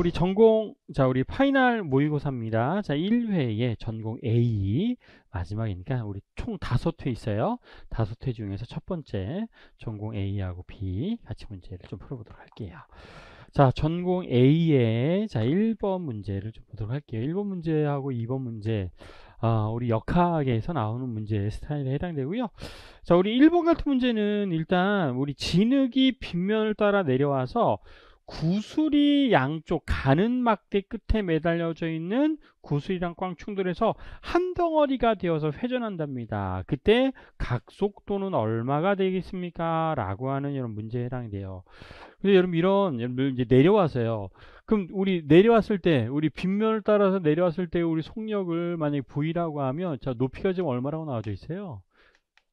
우리 전공, 자, 우리 파이널 모의고사입니다. 자, 1회에 전공 A 마지막이니까 우리 총 다섯 회 있어요. 다섯 회 중에서 첫 번째 전공 A하고 B 같이 문제를 좀 풀어보도록 할게요. 자, 전공 A의 자, 1번 문제를 좀 보도록 할게요. 1번 문제하고 2번 문제. 아, 우리 역학에서 나오는 문제 스타일에 해당되고요. 자, 우리 1번 같은 문제는 일단 우리 진흙이 빗면을 따라 내려와서 구슬이 양쪽 가는 막대 끝에 매달려져 있는 구슬이랑 꽝 충돌해서 한 덩어리가 되어서 회전한답니다. 그때 각속도는 얼마가 되겠습니까? 라고 하는 이런 문제에 해당이 돼요. 근데 여러분 이런 여러분 이제 내려와서요. 그럼 우리 내려왔을 때 우리 빗면을 따라서 내려왔을 때 우리 속력을 만약에 V라고 하면 자 높이가 지금 얼마라고 나와져 있어요?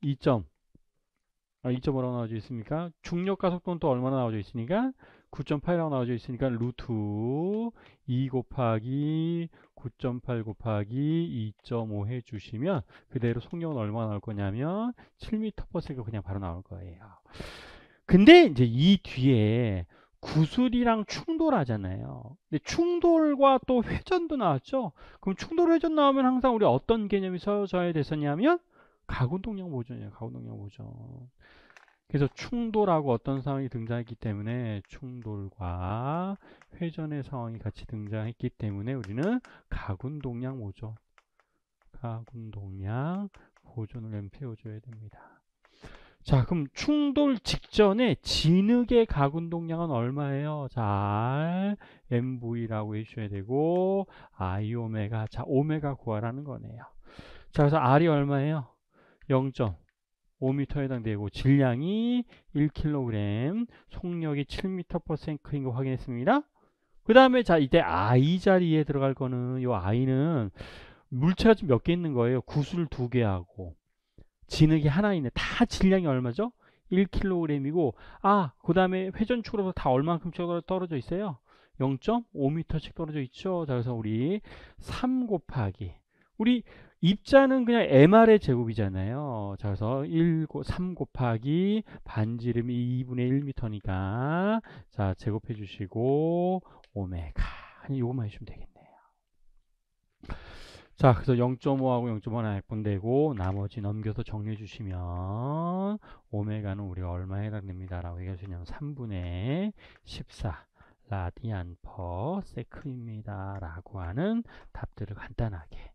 2점. 아, 2.5라고 나와져 있습니까? 중력가속도는 또 얼마나 나와져 있습니까 9.8이라고 나와져 있으니까 루트 2 곱하기 9.8 곱하기 2.5 해주시면 그대로 속력은 얼마가 나올 거냐면 7m/s가 그냥 바로 나올 거예요. 근데 이제 이 뒤에 구슬이랑 충돌하잖아요. 근데 충돌과 또 회전도 나왔죠. 그럼 충돌 회전 나오면 항상 우리 어떤 개념이 써져야 됐었냐면 가운동량 보존이에요. 가운동량 보존. 그래서 충돌하고 어떤 상황이 등장했기 때문에 충돌과 회전의 상황이 같이 등장했기 때문에 우리는 가군동량 모존 가군동량 보존을 엠피워줘야 됩니다. 자 그럼 충돌 직전에 진흙의 가군동량은 얼마예요? 잘 MV라고 해주셔야 되고 I 오메가 자 오메가 구하라는 거네요. 자 그래서 R이 얼마예요? 0. 5m에 해당되고 질량이 1kg, 속력이 7m/s인 거 확인했습니다. 그 다음에 자 이때 I 자리에 들어갈 거는 요 I는 물체가 좀몇개 있는 거예요. 구슬 두 개하고 진흙이 하나 있네. 다 질량이 얼마죠? 1kg이고 아 그 다음에 회전축으로서 다 얼만큼 떨어져 있어요? 0.5m씩 떨어져 있죠. 자 그래서 우리 3 곱하기 우리 입자는 그냥 MR의 제곱이잖아요. 자, 그래서 1, 3 곱하기 반지름이 2분의 1미터니까 자, 제곱해 주시고 오메가. 아니, 요것만 해주면 되겠네요. 자, 그래서 0.5하고 0.5 하나 되고 나머지 넘겨서 정리해 주시면 오메가는 우리가 얼마에 해당됩니다. 라고 얘기해 시면 3분의 14. 라디안 퍼 세크입니다. 라고 하는 답들을 간단하게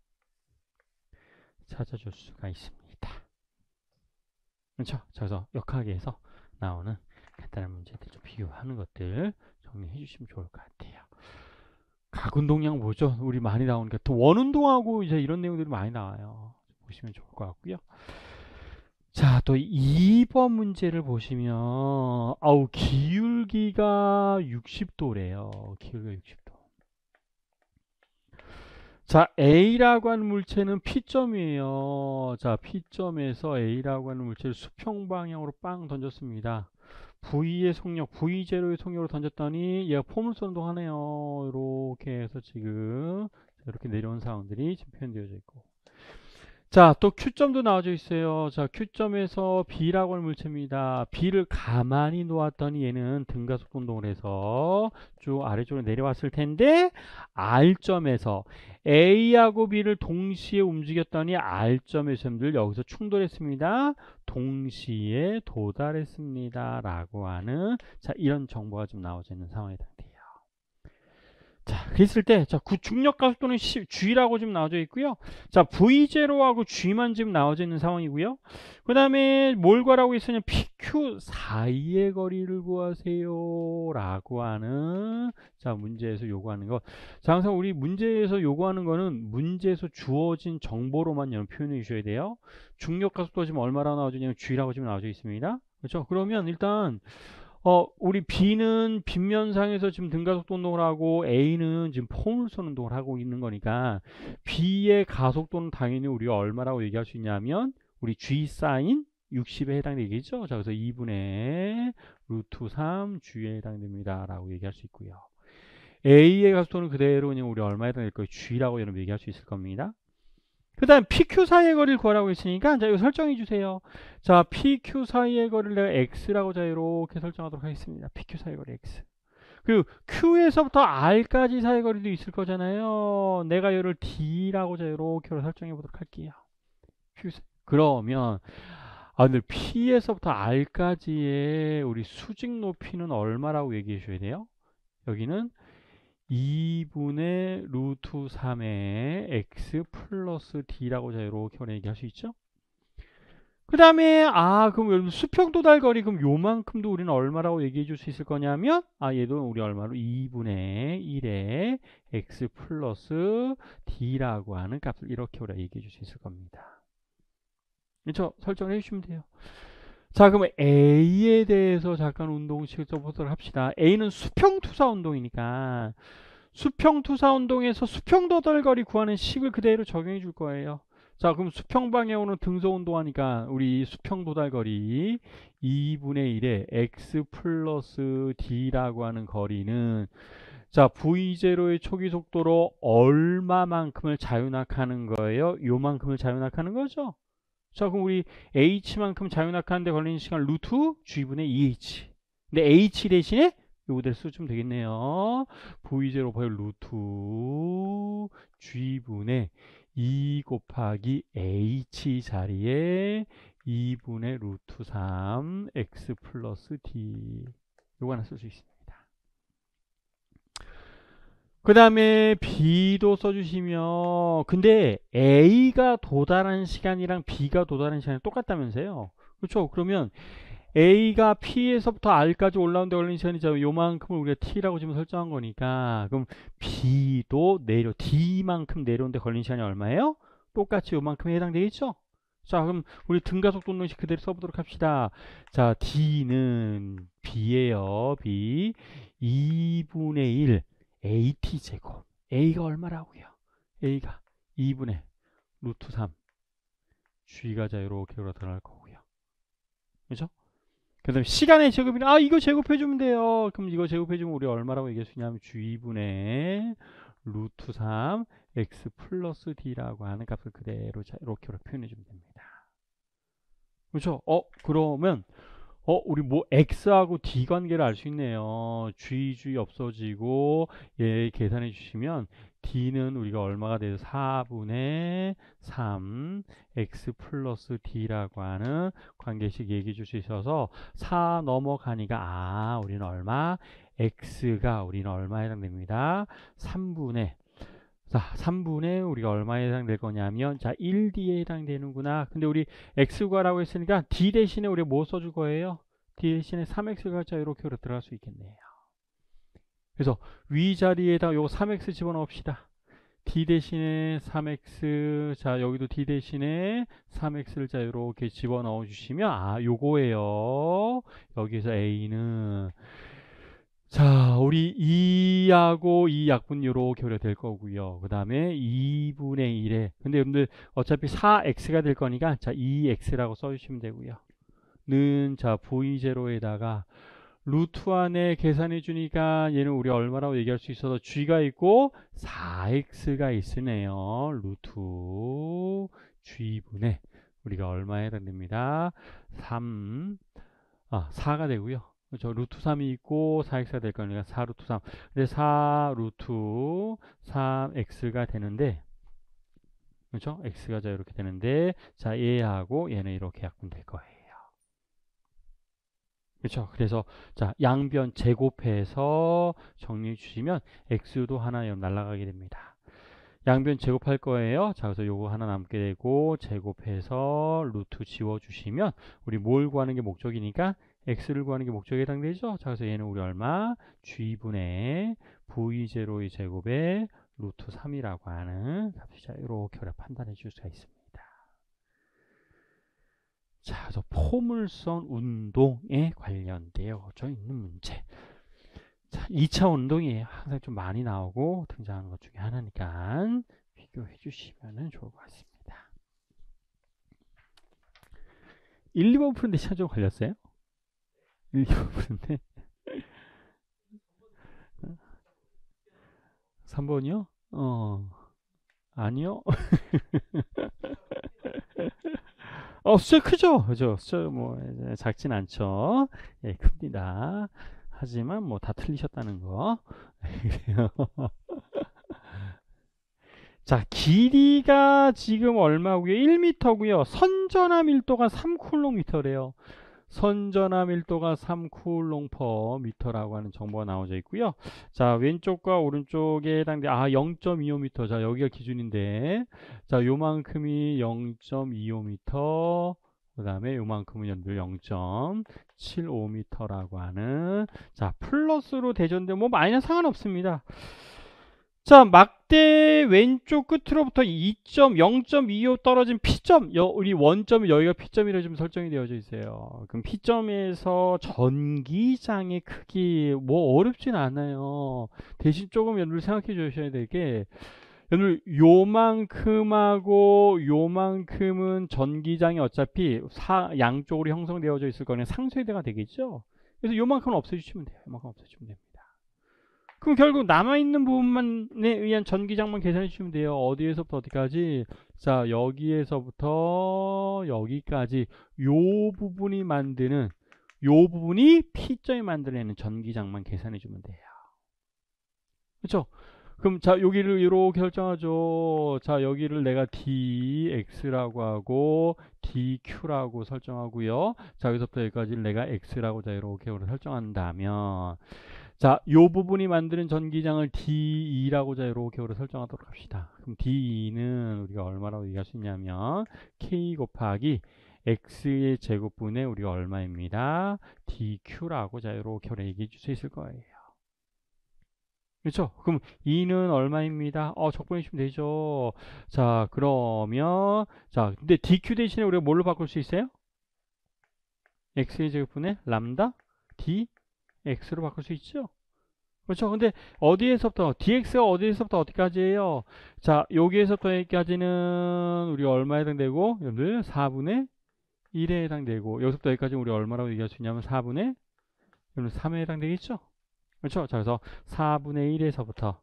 찾아줄 수가 있습니다. 그렇죠? 그래서 역학에서 나오는 간단한 문제들 좀 비교하는 것들 정리해 주시면 좋을 것 같아요. 각운동량 뭐죠? 우리 많이 나오니까 또 원운동하고 이제 이런 내용들이 많이 나와요. 보시면 좋을 것 같고요. 자, 또 2번 문제를 보시면 아우 기울기가 60도래요. 기울기가 60도. 자, A라고 하는 물체는 P점이에요. 자, P점에서 A라고 하는 물체를 수평 방향으로 빵 던졌습니다. V의 속력, V0의 속력으로 던졌더니 얘가 포물선 운동하네요. 이렇게 해서 지금 이렇게 내려온 상황들이 지금 표현되어져 있고 자, 또 Q점도 나와져 있어요. 자, Q점에서 B라고 하는 물체입니다. B를 가만히 놓았더니 얘는 등가속 운동을 해서 쭉 아래쪽으로 내려왔을 텐데 R점에서 A하고 B를 동시에 움직였더니 R점에서 들 여기서 충돌했습니다. 동시에 도달했습니다. 라고 하는 자, 이런 정보가 좀나오져 있는 상황이다. 자, 그랬을 때, 자, 그 중력 가속도는 G라고 지금 나와져 있고요. 자, V0하고 G만 지금 나와져 있는 상황이고요. 그 다음에 뭘 구하라고 했으냐, PQ 사이의 거리를 구하세요. 라고 하는, 자, 문제에서 요구하는 것. 자, 항상 우리 문제에서 요구하는 거는 문제에서 주어진 정보로만 여러 표현해 주셔야 돼요. 중력 가속도 지금 얼마나 나와주냐면 G라고 지금 나와져 있습니다. 그렇죠? 그러면 일단, 어, 우리 B는 빗면상에서 지금 등가속도 운동을 하고 A는 지금 포물선 운동을 하고 있는 거니까 B의 가속도는 당연히 우리가 얼마라고 얘기할 수 있냐면 우리 G 사인 60에 해당되겠죠. 자, 그래서 2분의 루트 3 G에 해당됩니다. 라고 얘기할 수 있고요. A의 가속도는 그대로 그냥 우리 얼마에 해당될 거예요? G라고 여러분 얘기할 수 있을 겁니다. 그 다음 PQ 사이의 거리를 구하라고 했으니까 자 이거 설정해 주세요 자 PQ 사이의 거리를 내가 X라고 자 이렇게 설정하도록 하겠습니다 PQ 사이의 거리 X 그리고 Q에서부터 R까지 사이의 거리도 있을 거잖아요 내가 이를 D라고 자 이렇게 설정해 보도록 할게요 Q 그러면 아 근데 P에서부터 R까지의 우리 수직 높이는 얼마라고 얘기해 줘야 돼요 여기는 2분의 루트 3의 x 플러스 d라고 자 이렇게 얘기할 수 있죠. 그 다음에 아 그럼 수평 도달 거리 그럼 요만큼도 우리는 얼마라고 얘기해 줄 수 있을 거냐면 아 얘도 우리 얼마로 2분의 1의 x 플러스 d라고 하는 값을 이렇게 우리가 얘기해 줄 수 있을 겁니다. 그렇죠? 설정해 주시면 돼요. 자 그럼 A에 대해서 잠깐 운동식을 써보도록 합시다. A는 수평투사 운동이니까 수평투사 운동에서 수평도달거리 구하는 식을 그대로 적용해 줄 거예요. 자 그럼 수평방에 오는 등소운동하니까 우리 수평도달거리 2분의 1에 x 플러스 d라고 하는 거리는 자 v0의 초기 속도로 얼마만큼을 자유낙하는 거예요? 요만큼을 자유낙하는 거죠? 자 그럼 우리 h만큼 자유낙하한데 걸리는 시간 루트 g분의 2h e 근데 h 대신에 요거들 쓰면 되겠네요 보이제로 봐요 루트 g분의 2 e 곱하기 h 자리에 2분의 루트 3 x 플러스 d 요거 하나 쓸 수 있습니다 그 다음에 B도 써주시면 근데 A가 도달한 시간이랑 B가 도달한 시간이 똑같다면서요 그렇죠 그러면 A가 P에서부터 R까지 올라온데 걸리는 시간이 요만큼을 우리가 T라고 지금 설정한 거니까 그럼 B도 내려 D만큼 내려온데 걸리는 시간이 얼마예요? 똑같이 요만큼에 해당되겠죠? 자 그럼 우리 등가속 도 동론식 그대로 써보도록 합시다 자 D는 B예요 B 2분의 1 at 제곱 a가 얼마라고요? a가 2분의 루트 3 g가 자이렇로 나타날 거고요. 그죠? 그 다음에 시간의 제곱이나 아 이거 제곱해주면 돼요. 그럼 이거 제곱해주면 우리 얼마라고 얘기할 수 있냐면 g2분의 루트 3 x 플러스 d라고 하는 값을 그대로 자, 이렇게 표현해주면 됩니다. 그렇죠? 어 그러면 어, 우리 뭐 X하고 D 관계를 알 수 있네요. G, G 없어지고 예 계산해 주시면 D는 우리가 얼마가 돼요? 4분의 3 X 플러스 D라고 하는 관계식 얘기해 줄수 있어서 4 넘어가니까 아, 우리는 얼마? X가 우리는 얼마에 해당됩니다. 3분의 자, 3분의 우리가 얼마에 해당될 거냐면 자, 1d에 해당되는구나. 근데 우리 x과라고 했으니까 d 대신에 우리가 뭐 써줄 거예요? d 대신에 3x가 자 이렇게 들어갈 수 있겠네요. 그래서 위 자리에다 요 3x 집어넣읍시다. d 대신에 3x 자 여기도 d 대신에 3x를 자 이렇게 집어넣어 주시면 아 요거예요. 여기서 에 a는 자, 우리 2하고 2 약분 요렇게 우리될 거고요. 그 다음에 2분의 1에 근데 여러분들 어차피 4x가 될 거니까 자 2x라고 써주시면 되고요. 는자 v0에다가 루트 안에 계산해 주니까 얘는 우리 얼마라고 얘기할 수 있어서 g가 있고 4x가 있으네요. 루트 g분의 우리가 얼마에 해당됩니다. 3 아, 4가 되고요. 그렇죠. 루트 3이 있고 4x가 될 거니까 4 루트 3. 근데 4 루트 3x가 되는데 그렇죠? x가 자 이렇게 되는데 자 얘하고 얘는 이렇게 약분될 거예요. 그렇죠? 그래서 자 양변 제곱해서 정리해 주시면 x도 하나 날라가게 됩니다. 양변 제곱할 거예요. 자 그래서 요거 하나 남게 되고 제곱해서 루트 지워 주시면 우리 뭘 구하는 게 목적이니까 x를 구하는 게 목적에 해당되죠. 자, 그래서 얘는 우리 얼마? g분의 v0의 제곱에 루트 3이라고 하는 값이 자, 이렇게 우리가 판단해 줄 수가 있습니다. 자, 그래서 포물선 운동에 관련되어져 있는 문제. 자, 2차 운동이 항상 좀 많이 나오고 등장하는 것 중에 하나니까 비교해 주시면 좋을 것 같습니다. 1, 2번 푸는데 시간 좀 걸렸어요? 읽어보는데 3번이요? 어 아니요? 어 숫자 크죠? 그죠? 숫자 뭐 작진 않죠? 예 큽니다 하지만 뭐 다 틀리셨다는 거 자, 길이가 지금 얼마고요? 1m고요. 선전함 밀도가 3콜로래요 선전함 1도가 3쿨롱퍼 미터라고 하는 정보가 나와져 있고요. 자 왼쪽과 오른쪽에 해당돼 아 0.25m 자 여기가 기준인데 자 요만큼이 0.25m 그 다음에 요만큼은 0.75m라고 하는 자 플러스로 대전되면 뭐마이너 상관없습니다. 자 막대 왼쪽 끝으로부터 2 0.25 떨어진 P점 여, 우리 원점이 여기가 P점이라 지금 설정이 되어져 있어요 그럼 P점에서 전기장의 크기 뭐 어렵진 않아요 대신 조금 연을 생각해 주셔야 될게 연을 요만큼하고 요만큼은 전기장이 어차피 사, 양쪽으로 형성되어져 있을 거는 상쇄대가 되겠죠 그래서 요만큼은 없애주시면 돼요 요만큼 없애주면 시 됩니다 그럼 결국 남아있는 부분만에 의한 전기장만 계산해 주시면 돼요. 어디에서부터 어디까지? 자, 여기에서부터 여기까지 요 부분이 만드는 요 부분이 P점이 만들어내는 전기장만 계산해 주면 돼요. 그렇죠? 그럼 자 여기를 이렇게 설정하죠. 자 여기를 내가 dx라고 하고 dq라고 설정하고요. 자 여기서부터 여기까지를 내가 x라고 자 이렇게 설정한다면 자, 이 부분이 만드는 전기장을 D2라고 자 이렇게 오래 설정하도록 합시다. 그럼 D2는 우리가 얼마라고 얘기할 수 있냐면 K 곱하기 X의 제곱분에 우리가 얼마입니다. DQ라고 자 이렇게 오래 얘기해 줄 수 있을 거예요. 그렇죠? 그럼 2는 얼마입니다? 어, 적분해주시면 되죠. 자, 그러면 자, 근데 DQ 대신에 우리가 뭘로 바꿀 수 있어요? X의 제곱분의 람다 D x로 바꿀 수 있죠. 그렇죠. 근데 어디에서부터 dx가 어디에서부터 어디까지예요? 자, 여기에서부터 여기까지는 우리 얼마에 해당되고 여러분들 4분의 1에 해당되고 여기서부터 여기까지 우리 얼마라고 얘기할 수 있냐면 4분의 여러분 3에 해당되겠죠? 그렇죠. 자, 그래서 4분의 1에서부터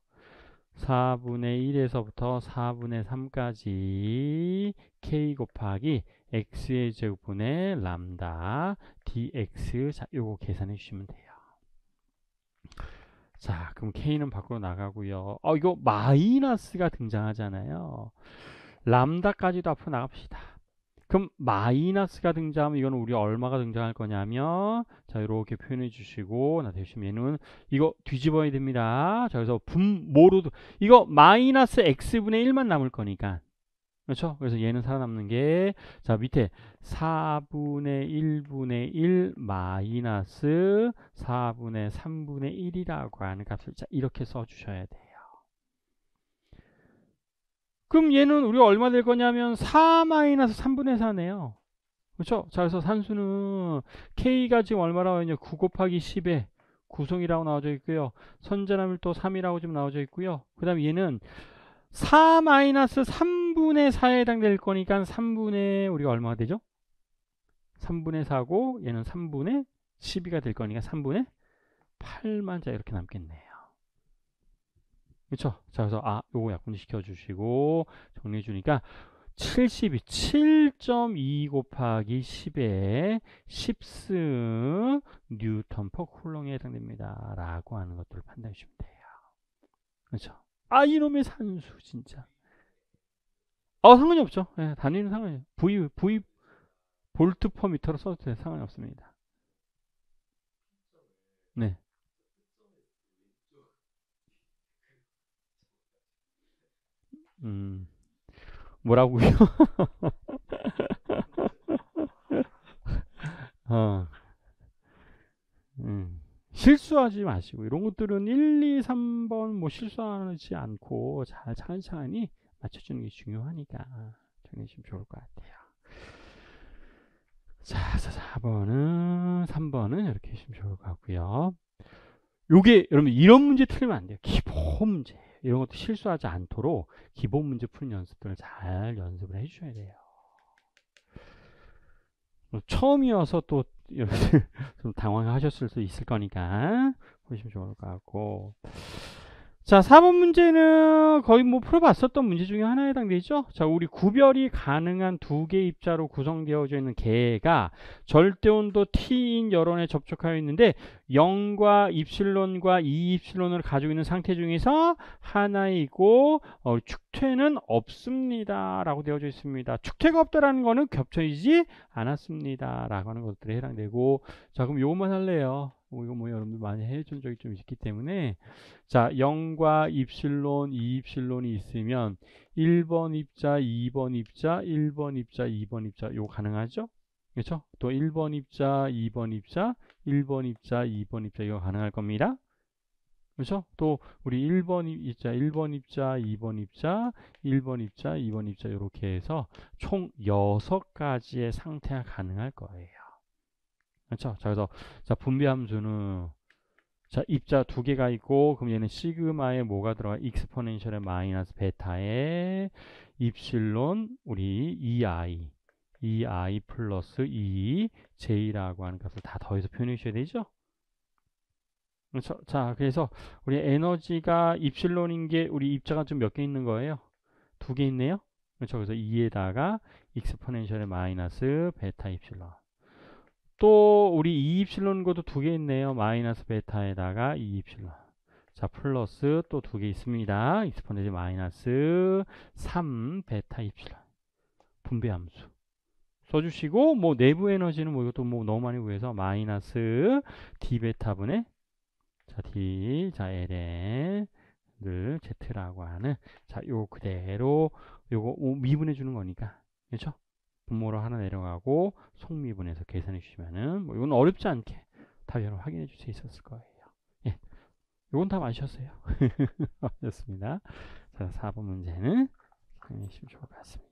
4분의 1에서부터 4분의 3까지 k 곱하기 x의 제곱분의 람다 dx 자 요거 계산해 주시면 돼요. 자, 그럼 K는 밖으로 나가고요. 어, 이거 마이너스가 등장하잖아요. 람다까지도 앞으로 나갑시다. 그럼 마이너스가 등장하면 이건 우리 얼마가 등장할 거냐면 자 이렇게 표현해 주시고 나 대신 얘는 이거 뒤집어야 됩니다. 자 그래서 분모로 이거 마이너스 x분의 1만 남을 거니까 그렇죠? 그래서 얘는 살아남는 게 자 밑에 4분의 1분의 1 마이너스 4분의 3분의 1이라고 하는 값을 자 이렇게 써주셔야 돼요. 그럼 얘는 우리가 얼마 될 거냐면 4 마이너스 3분의 4네요. 그렇죠? 자 그래서 산수는 k가 지금 얼마라고 했냐 9 곱하기 10에 구성이라고 나와져 있고요. 선전함일또 3이라고 지금 나와져 있고요. 그 다음에 얘는 4-3분의 3분의 4에 해당될 거니까 3분의 우리가 얼마가 되죠? 3분의 4고 얘는 3분의 12가 될 거니까 3분의 8만 자 이렇게 남겠네요. 그렇죠? 자 그래서 아 요거 약분 시켜주시고 정리해주니까 7 2 7.2 곱하기 10에 10승 뉴턴 퍼 쿨롱에 해당됩니다. 라고 하는 것들을 판단해 주시면 돼요. 그렇죠? 아 이놈의 산수 진짜. 어, 상관이 없죠. 예, 단위는 상관이 V, V 볼트 퍼 미터로 써도 돼요. 상관이 없습니다. 네. 음, 뭐라고요? 어. 음. 실수하지 마시고 이런 것들은 1, 2, 3번 뭐 실수하지 않고 잘 찬찬히 맞춰주는 게 중요하니까 정리하시면 좋을 것 같아요. 자, 4번은 3번은 이렇게 하시면 좋을 것 같고요. 요게 여러분 이런 문제 틀리면 안 돼요. 기본 문제 이런 것도 실수하지 않도록 기본 문제 푸는 연습들을 잘 연습을 해주셔야 돼요. 뭐 처음이어서 또좀 당황하셨을 수 있을 거니까 보시면 좋을 것 같고 자 4번 문제는 거의 뭐 풀어봤었던 문제 중에 하나에 해당되죠 자 우리 구별이 가능한 두개 입자로 구성되어져 있는 개가 절대온도 T인 열원에 접촉하여 있는데 0과 입실론과 2입실론을 가지고 있는 상태 중에서 하나이고 어, 축퇴는 없습니다 라고 되어져 있습니다 축퇴가 없다라는 거는 겹쳐지지 않았습니다 라고 하는 것들에 해당되고 자 그럼 요것만 할래요 뭐 이거 뭐 여러분들 많이 해준 적이 좀 있기 때문에 자 0과 입실론, 2입실론이 있으면 1번 입자, 2번 입자, 1번 입자, 2번 입자 요 가능하죠? 그렇죠? 또 1번 입자, 2번 입자, 1번 입자, 2번 입자 이거 가능할 겁니다. 그렇죠? 또 우리 1번 입자, 1번 입자, 2번 입자, 1번 입자, 2번 입자 이렇게 해서 총 6가지의 상태가 가능할 거예요. 그렇죠? 자, 그래서 자분비 함수는 자 입자 두 개가 있고 그럼 얘는 시그마에 뭐가 들어가? 익스포넨셜의 마이너스 베타에 입실론 우리 EI EI 플러스 EJ라고 하는 값을 다 더해서 표현해 주셔야 되죠? 그렇죠? 자, 그래서 우리 에너지가 입실론인 게 우리 입자가 좀 몇 개 있는 거예요? 두 개 있네요? 그렇죠? 그래서 2에다가 익스포넨셜의 마이너스 베타 입실론 또 우리 2엡론것도 두 개 있네요. 마이너스 베타에다가 2엡론. 자 플러스 또 두 개 있습니다. 익스포네지 마이너스 3 베타 입실론 분배함수 써주시고 뭐 내부 에너지는 뭐 이것도 뭐 너무 많이 구해서 마이너스 d 베타분의 자 d 자 ln 늘 z라고 하는 자 요 그대로 요거 미분해 주는 거니까 그렇죠? 분모로 하나 내려가고 속미분에서 계산해 주시면은 뭐 이건 어렵지 않게 답 여러분 확인해 줄수 있었을 거예요. 예. 요건 답 아셨어요. 좋습니다. 자, 4번 문제는 굉장히 좋을 것 같습니다.